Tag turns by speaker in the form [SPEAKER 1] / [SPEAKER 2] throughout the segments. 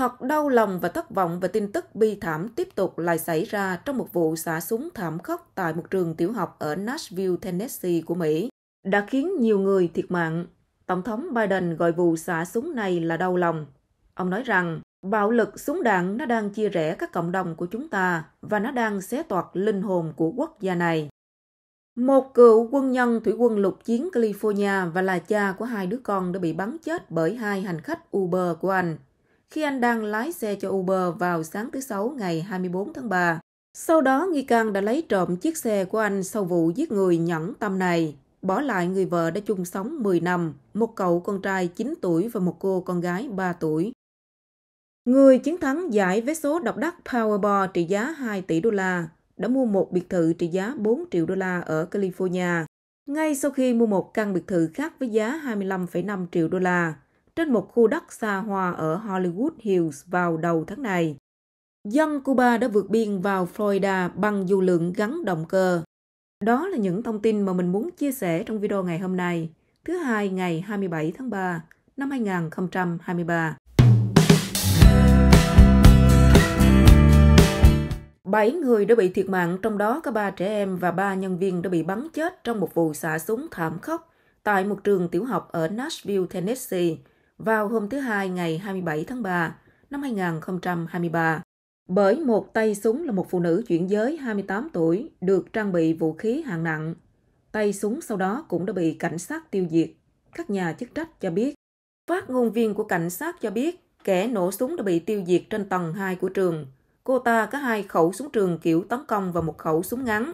[SPEAKER 1] Thật đau lòng và thất vọng về tin tức bi thảm tiếp tục lại xảy ra trong một vụ xả súng thảm khốc tại một trường tiểu học ở Nashville, Tennessee của Mỹ, đã khiến nhiều người thiệt mạng. Tổng thống Biden gọi vụ xả súng này là đau lòng. Ông nói rằng, bạo lực súng đạn nó đang chia rẽ các cộng đồng của chúng ta và nó đang xé toạc linh hồn của quốc gia này. Một cựu quân nhân thủy quân lục chiến California và là cha của hai đứa con đã bị bắn chết bởi hai hành khách Uber của anh khi anh đang lái xe cho Uber vào sáng thứ Sáu ngày 24 tháng 3. Sau đó, nghi can đã lấy trộm chiếc xe của anh sau vụ giết người nhẫn tâm này, bỏ lại người vợ đã chung sống 10 năm, một cậu con trai 9 tuổi và một cô con gái 3 tuổi. Người chiến thắng giải vé số độc đắc Powerball trị giá 2 tỷ đô la đã mua một biệt thự trị giá 4 triệu đô la ở California, ngay sau khi mua một căn biệt thự khác với giá 25,5 triệu đô la trên một khu đất xa hoa ở Hollywood Hills vào đầu tháng này. Dân Cuba đã vượt biên vào Florida bằng dù lượng gắn động cơ. Đó là những thông tin mà mình muốn chia sẻ trong video ngày hôm nay, thứ hai ngày 27 tháng 3 năm 2023. Bảy người đã bị thiệt mạng, trong đó có ba trẻ em và ba nhân viên đã bị bắn chết trong một vụ xả súng thảm khốc tại một trường tiểu học ở Nashville, Tennessee, vào hôm thứ Hai ngày 27 tháng 3 năm 2023 bởi một tay súng là một phụ nữ chuyển giới 28 tuổi được trang bị vũ khí hạng nặng. Tay súng sau đó cũng đã bị cảnh sát tiêu diệt, các nhà chức trách cho biết. Phát ngôn viên của cảnh sát cho biết kẻ nổ súng đã bị tiêu diệt trên tầng 2 của trường. Cô ta có hai khẩu súng trường kiểu tấn công và một khẩu súng ngắn.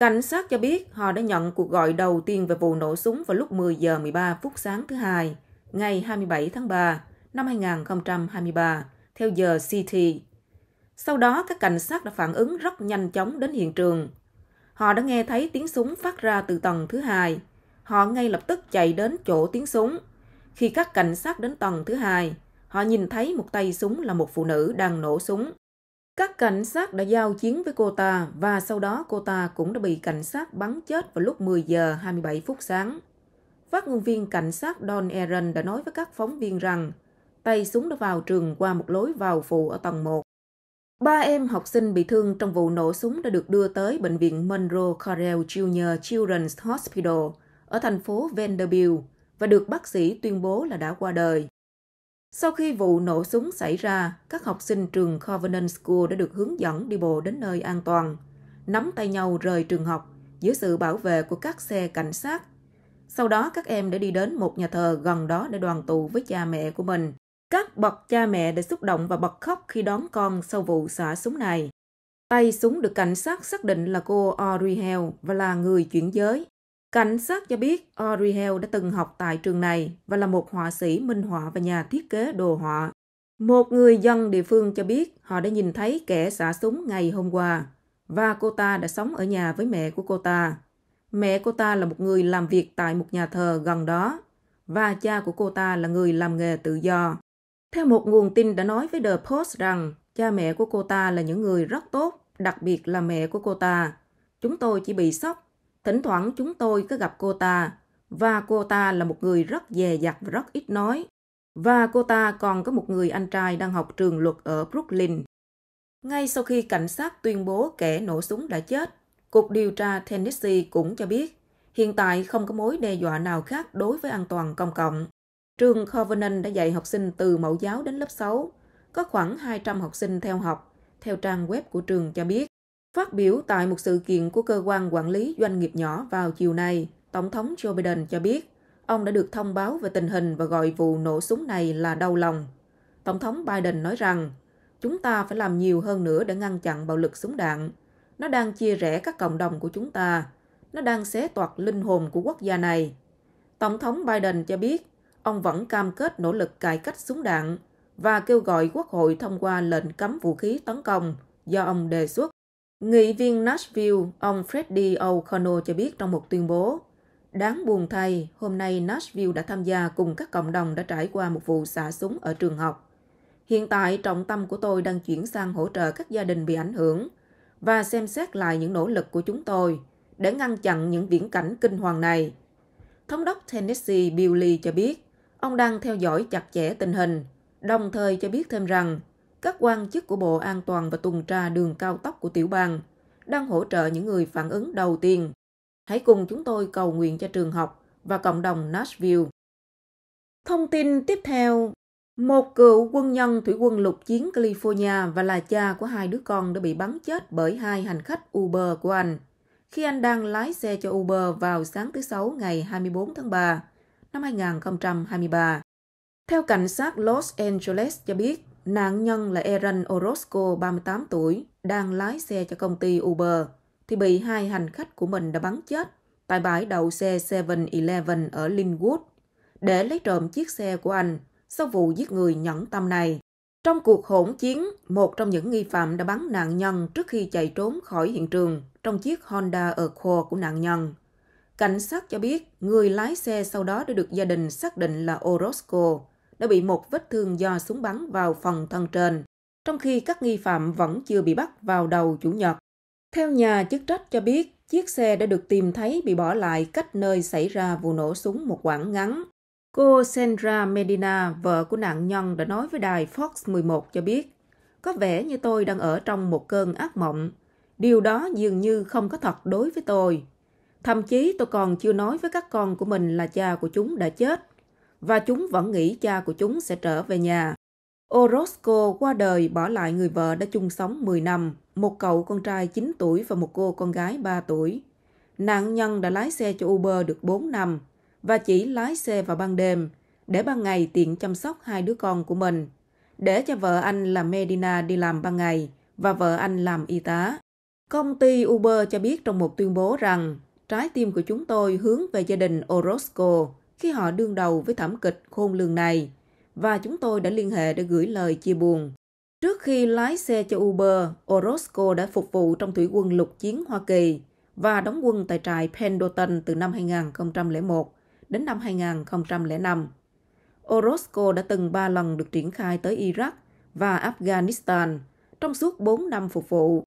[SPEAKER 1] Cảnh sát cho biết họ đã nhận cuộc gọi đầu tiên về vụ nổ súng vào lúc 10 giờ 13 phút sáng thứ hai ngày 27 tháng 3 năm 2023 theo giờ CT. Sau đó, các cảnh sát đã phản ứng rất nhanh chóng đến hiện trường. Họ đã nghe thấy tiếng súng phát ra từ tầng thứ hai. Họ ngay lập tức chạy đến chỗ tiếng súng. Khi các cảnh sát đến tầng thứ hai, họ nhìn thấy một tay súng là một phụ nữ đang nổ súng. Các cảnh sát đã giao chiến với cô ta và sau đó cô ta cũng đã bị cảnh sát bắn chết vào lúc 10 giờ 27 phút sáng. Phát ngôn viên cảnh sát Don Aaron đã nói với các phóng viên rằng tay súng đã vào trường qua một lối vào phụ ở tầng 1. Ba em học sinh bị thương trong vụ nổ súng đã được đưa tới Bệnh viện Monroe Carell Jr. Children's Hospital ở thành phố Vanderbilt và được bác sĩ tuyên bố là đã qua đời. Sau khi vụ nổ súng xảy ra, các học sinh trường Covenant School đã được hướng dẫn đi bộ đến nơi an toàn, nắm tay nhau rời trường học dưới sự bảo vệ của các xe cảnh sát sau đó các em đã đi đến một nhà thờ gần đó để đoàn tụ với cha mẹ của mình. Các bậc cha mẹ đã xúc động và bật khóc khi đón con sau vụ xả súng này. Tay súng được cảnh sát xác định là cô Audrey và là người chuyển giới. Cảnh sát cho biết Audrey đã từng học tại trường này và là một họa sĩ minh họa và nhà thiết kế đồ họa. Một người dân địa phương cho biết họ đã nhìn thấy kẻ xả súng ngày hôm qua và cô ta đã sống ở nhà với mẹ của cô ta. Mẹ cô ta là một người làm việc tại một nhà thờ gần đó và cha của cô ta là người làm nghề tự do. Theo một nguồn tin đã nói với The Post rằng cha mẹ của cô ta là những người rất tốt, đặc biệt là mẹ của cô ta. Chúng tôi chỉ bị sốc. Thỉnh thoảng chúng tôi có gặp cô ta và cô ta là một người rất dè dặt và rất ít nói. Và cô ta còn có một người anh trai đang học trường luật ở Brooklyn. Ngay sau khi cảnh sát tuyên bố kẻ nổ súng đã chết, Cục điều tra Tennessee cũng cho biết, hiện tại không có mối đe dọa nào khác đối với an toàn công cộng. Trường Covenant đã dạy học sinh từ mẫu giáo đến lớp 6, có khoảng 200 học sinh theo học, theo trang web của trường cho biết. Phát biểu tại một sự kiện của cơ quan quản lý doanh nghiệp nhỏ vào chiều nay, Tổng thống Joe Biden cho biết ông đã được thông báo về tình hình và gọi vụ nổ súng này là đau lòng. Tổng thống Biden nói rằng, chúng ta phải làm nhiều hơn nữa để ngăn chặn bạo lực súng đạn, nó đang chia rẽ các cộng đồng của chúng ta. Nó đang xé toạc linh hồn của quốc gia này. Tổng thống Biden cho biết, ông vẫn cam kết nỗ lực cải cách súng đạn và kêu gọi Quốc hội thông qua lệnh cấm vũ khí tấn công do ông đề xuất. Nghị viên Nashville, ông Freddie O'Connor cho biết trong một tuyên bố, Đáng buồn thay, hôm nay Nashville đã tham gia cùng các cộng đồng đã trải qua một vụ xả súng ở trường học. Hiện tại, trọng tâm của tôi đang chuyển sang hỗ trợ các gia đình bị ảnh hưởng – và xem xét lại những nỗ lực của chúng tôi để ngăn chặn những viễn cảnh kinh hoàng này. Thống đốc Tennessee Bill Lee cho biết, ông đang theo dõi chặt chẽ tình hình, đồng thời cho biết thêm rằng các quan chức của Bộ An toàn và tuần tra đường cao tốc của tiểu bang đang hỗ trợ những người phản ứng đầu tiên. Hãy cùng chúng tôi cầu nguyện cho trường học và cộng đồng Nashville. Thông tin tiếp theo một cựu quân nhân thủy quân lục chiến California và là cha của hai đứa con đã bị bắn chết bởi hai hành khách Uber của anh. Khi anh đang lái xe cho Uber vào sáng thứ Sáu ngày 24 tháng 3 năm 2023. Theo cảnh sát Los Angeles cho biết, nạn nhân là Aaron Orozco, 38 tuổi, đang lái xe cho công ty Uber, thì bị hai hành khách của mình đã bắn chết tại bãi đậu xe 7-Eleven ở Linwood để lấy trộm chiếc xe của anh – sau vụ giết người nhẫn tâm này. Trong cuộc hỗn chiến, một trong những nghi phạm đã bắn nạn nhân trước khi chạy trốn khỏi hiện trường trong chiếc Honda Accord của nạn nhân. Cảnh sát cho biết người lái xe sau đó đã được gia đình xác định là Orozco, đã bị một vết thương do súng bắn vào phần thân trên, trong khi các nghi phạm vẫn chưa bị bắt vào đầu Chủ nhật. Theo nhà chức trách cho biết, chiếc xe đã được tìm thấy bị bỏ lại cách nơi xảy ra vụ nổ súng một quãng ngắn. Cô Sandra Medina, vợ của nạn nhân, đã nói với đài Fox 11 cho biết, có vẻ như tôi đang ở trong một cơn ác mộng. Điều đó dường như không có thật đối với tôi. Thậm chí tôi còn chưa nói với các con của mình là cha của chúng đã chết, và chúng vẫn nghĩ cha của chúng sẽ trở về nhà. Orozco qua đời bỏ lại người vợ đã chung sống 10 năm, một cậu con trai 9 tuổi và một cô con gái 3 tuổi. Nạn nhân đã lái xe cho Uber được 4 năm, và chỉ lái xe vào ban đêm để ban ngày tiện chăm sóc hai đứa con của mình, để cho vợ anh là Medina đi làm ban ngày và vợ anh làm y tá. Công ty Uber cho biết trong một tuyên bố rằng trái tim của chúng tôi hướng về gia đình Orozco khi họ đương đầu với thảm kịch khôn lường này và chúng tôi đã liên hệ để gửi lời chia buồn. Trước khi lái xe cho Uber, Orozco đã phục vụ trong thủy quân lục chiến Hoa Kỳ và đóng quân tại trại Pendleton từ năm 2001 đến năm 2005. Orosco đã từng ba lần được triển khai tới Iraq và Afghanistan trong suốt 4 năm phục vụ.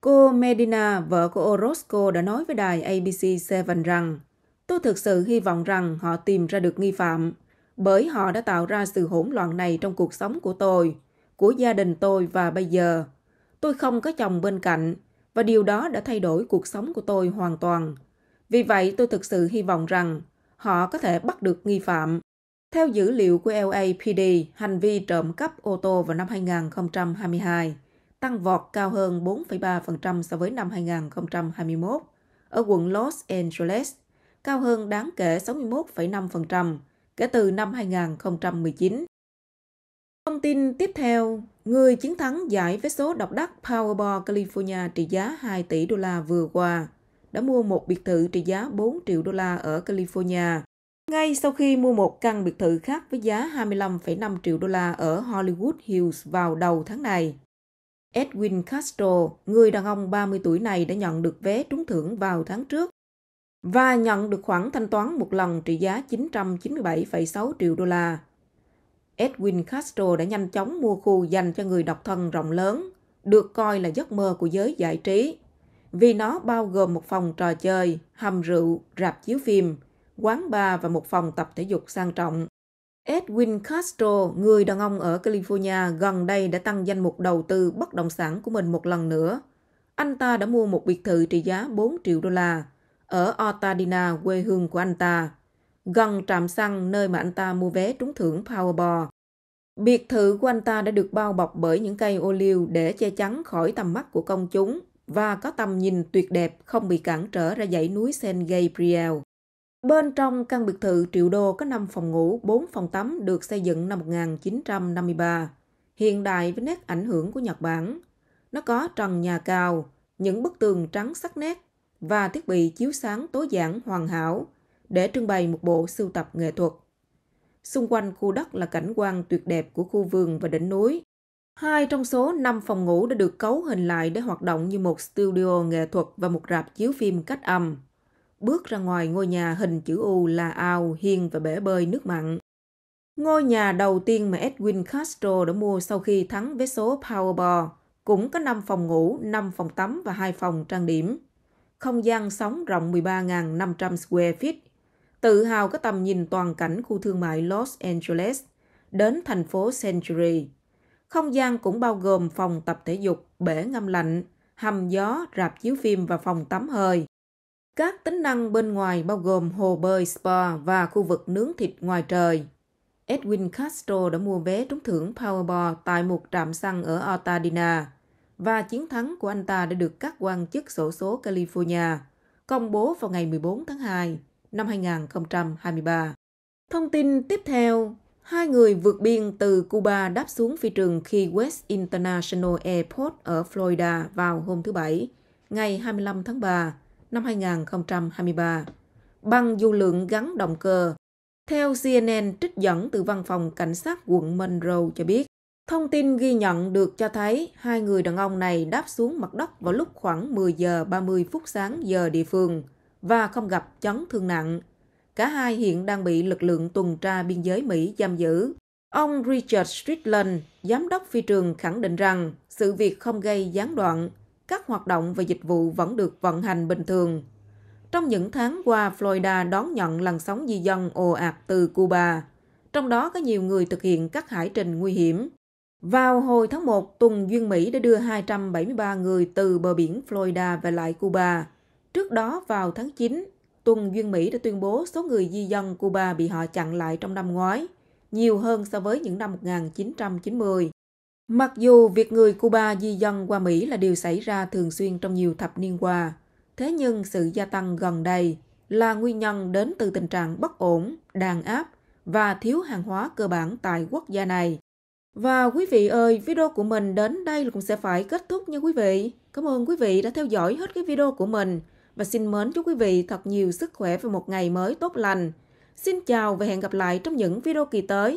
[SPEAKER 1] Cô Medina, vợ của Orozco đã nói với đài ABC7 rằng Tôi thực sự hy vọng rằng họ tìm ra được nghi phạm, bởi họ đã tạo ra sự hỗn loạn này trong cuộc sống của tôi, của gia đình tôi và bây giờ. Tôi không có chồng bên cạnh, và điều đó đã thay đổi cuộc sống của tôi hoàn toàn. Vì vậy, tôi thực sự hy vọng rằng họ có thể bắt được nghi phạm. Theo dữ liệu của LAPD, hành vi trộm cắp ô tô vào năm 2022 tăng vọt cao hơn 4,3% so với năm 2021 ở quận Los Angeles, cao hơn đáng kể 61,5% kể từ năm 2019. Thông tin tiếp theo, người chiến thắng giải vé số độc đắc Powerball California trị giá 2 tỷ đô la vừa qua đã mua một biệt thự trị giá 4 triệu đô la ở California. Ngay sau khi mua một căn biệt thự khác với giá 25,5 triệu đô la ở Hollywood Hills vào đầu tháng này, Edwin Castro, người đàn ông 30 tuổi này đã nhận được vé trúng thưởng vào tháng trước và nhận được khoản thanh toán một lần trị giá 997,6 triệu đô la. Edwin Castro đã nhanh chóng mua khu dành cho người độc thân rộng lớn, được coi là giấc mơ của giới giải trí vì nó bao gồm một phòng trò chơi, hầm rượu, rạp chiếu phim, quán bar và một phòng tập thể dục sang trọng. Edwin Castro, người đàn ông ở California gần đây đã tăng danh mục đầu tư bất động sản của mình một lần nữa. Anh ta đã mua một biệt thự trị giá 4 triệu đô la ở Otadina, quê hương của anh ta, gần trạm xăng nơi mà anh ta mua vé trúng thưởng Powerball. Biệt thự của anh ta đã được bao bọc bởi những cây ô liu để che chắn khỏi tầm mắt của công chúng và có tầm nhìn tuyệt đẹp không bị cản trở ra dãy núi San Gabriel. Bên trong căn biệt thự triệu đô có 5 phòng ngủ, 4 phòng tắm được xây dựng năm 1953, hiện đại với nét ảnh hưởng của Nhật Bản. Nó có trần nhà cao, những bức tường trắng sắc nét và thiết bị chiếu sáng tối giản hoàn hảo để trưng bày một bộ sưu tập nghệ thuật. Xung quanh khu đất là cảnh quan tuyệt đẹp của khu vườn và đỉnh núi, Hai trong số năm phòng ngủ đã được cấu hình lại để hoạt động như một studio nghệ thuật và một rạp chiếu phim cách âm. Bước ra ngoài ngôi nhà hình chữ U là ao, hiên và bể bơi nước mặn. Ngôi nhà đầu tiên mà Edwin Castro đã mua sau khi thắng với số Powerball cũng có 5 phòng ngủ, 5 phòng tắm và 2 phòng trang điểm. Không gian sống rộng 13.500 square feet. Tự hào có tầm nhìn toàn cảnh khu thương mại Los Angeles đến thành phố Century, không gian cũng bao gồm phòng tập thể dục, bể ngâm lạnh, hầm gió, rạp chiếu phim và phòng tắm hơi. Các tính năng bên ngoài bao gồm hồ bơi spa và khu vực nướng thịt ngoài trời. Edwin Castro đã mua vé trúng thưởng Powerball tại một trạm xăng ở Altadena và chiến thắng của anh ta đã được các quan chức sổ số California công bố vào ngày 14 tháng 2 năm 2023. Thông tin tiếp theo, Hai người vượt biên từ Cuba đáp xuống phi trường khi West International Airport ở Florida vào hôm thứ Bảy, ngày 25 tháng 3 năm 2023, bằng du lượng gắn động cơ. Theo CNN trích dẫn từ văn phòng cảnh sát quận Monroe cho biết, thông tin ghi nhận được cho thấy hai người đàn ông này đáp xuống mặt đất vào lúc khoảng 10 giờ 30 phút sáng giờ địa phương và không gặp chấn thương nặng. Cả hai hiện đang bị lực lượng tuần tra biên giới Mỹ giam giữ. Ông Richard Strickland, giám đốc phi trường khẳng định rằng sự việc không gây gián đoạn, các hoạt động và dịch vụ vẫn được vận hành bình thường. Trong những tháng qua, Florida đón nhận làn sóng di dân ồ ạt từ Cuba, trong đó có nhiều người thực hiện các hải trình nguy hiểm. Vào hồi tháng 1, tuần duyên Mỹ đã đưa 273 người từ bờ biển Florida về lại Cuba. Trước đó, vào tháng 9, Tuần Duyên Mỹ đã tuyên bố số người di dân Cuba bị họ chặn lại trong năm ngoái, nhiều hơn so với những năm 1990. Mặc dù việc người Cuba di dân qua Mỹ là điều xảy ra thường xuyên trong nhiều thập niên qua, thế nhưng sự gia tăng gần đây là nguyên nhân đến từ tình trạng bất ổn, đàn áp và thiếu hàng hóa cơ bản tại quốc gia này. Và quý vị ơi, video của mình đến đây cũng sẽ phải kết thúc nha quý vị. Cảm ơn quý vị đã theo dõi hết cái video của mình và xin mến chúc quý vị thật nhiều sức khỏe và một ngày mới tốt lành. Xin chào và hẹn gặp lại trong những video kỳ tới.